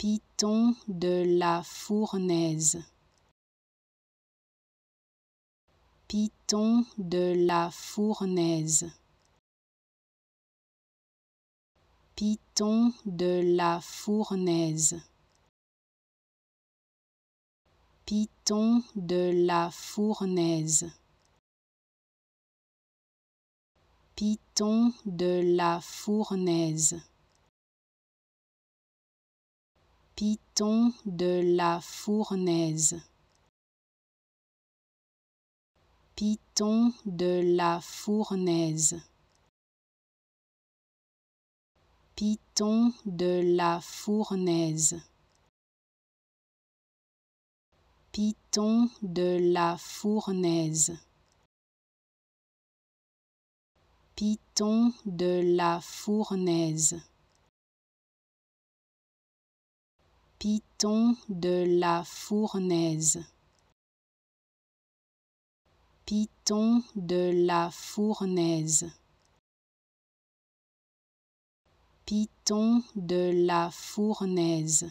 Piton de la fournaise. Piton de la fournaise. Piton de la fournaise. Piton de la fournaise. Python de la fournaise. Python de la fournaise. Piton de la fournaise. Piton de la fournaise. Piton de la fournaise. Piton de la fournaise. Piton de la fournaise. Piton de la fournaise. Piton de la fournaise.